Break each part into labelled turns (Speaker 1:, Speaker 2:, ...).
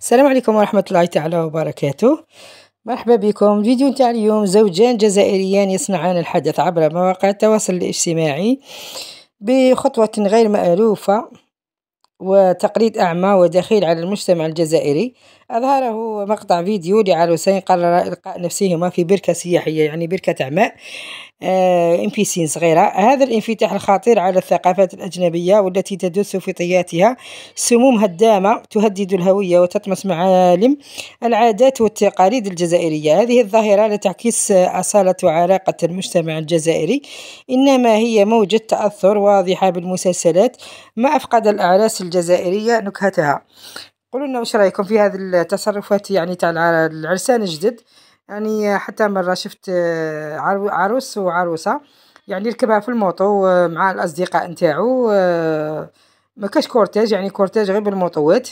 Speaker 1: السلام عليكم ورحمة الله تعالى وبركاته مرحبا بكم فيديو نتاع اليوم زوجان جزائريان يصنعان الحدث عبر مواقع التواصل الاجتماعي بخطوة غير مألوفة وتقليد أعمى ودخيل على المجتمع الجزائري أظهره مقطع فيديو لعروسين قرر إلقاء نفسهما في بركة سياحية يعني بركة أعمى آه، ام بي سي صغيرة هذا الانفتاح الخطير على الثقافات الأجنبية والتي تدس في طياتها سموم هدامة تهدد الهوية وتطمس معالم العادات والتقاليد الجزائرية هذه الظاهرة لا تعكس أصالة وعلاقة المجتمع الجزائري إنما هي موجة تأثر واضحة بالمسلسلات ما أفقد الأعراس الجزائرية نكهتها قولوا لنا واش رايكم في هذه التصرفات يعني تاع العرسان الجدد يعني حتى مرة شفت آه، عروس وعروسة يعني ركبها في الموطو آه، مع الأصدقاء نتاعو آه، ما كاش كورتاج يعني كورتاج غير بالموطوات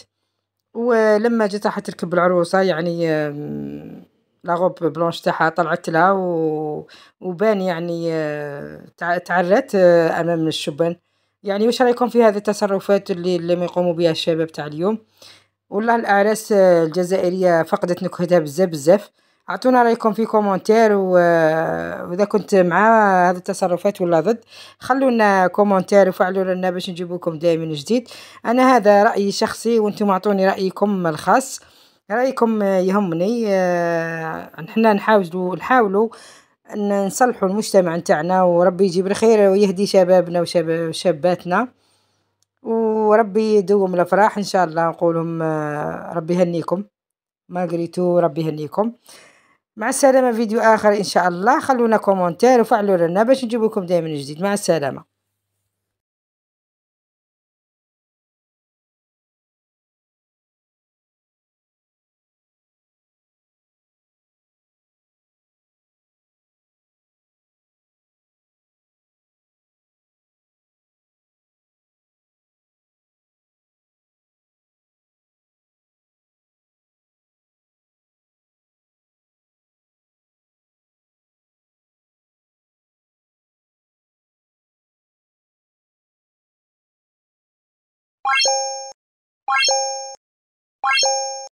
Speaker 1: ولما جات راح تركب العروسة يعني لا روب بلونش تاعها طلعت لها و... وبان يعني تعرت امام الشبان يعني واش رايكم في هذه التصرفات اللي لم يقوموا بها الشباب تاع اليوم والله الاعراس الجزائريه فقدت نكهتها بزاف بزاف اعطونا رايكم في كومنتير واذا كنت مع هذه التصرفات ولا ضد خلونا كومنتير وفعلوا لنا باش نجيب لكم دائما جديد انا هذا رايي شخصي وانتم اعطوني رايكم الخاص رايكم يهمني آه، نحنا نحاولوا نحاولوا نصلحوا المجتمع نتاعنا وربي يجيب الخير ويهدي شبابنا وشاباتنا وربي يدوم الافراح ان شاء الله نقولهم آه، ربي يهنيكم ما قريتو ربي يهنيكم مع السلامه
Speaker 2: فيديو اخر ان شاء الله خلونا كومونتير وفعلوا لنا باش نجيب لكم دائما جديد مع السلامه you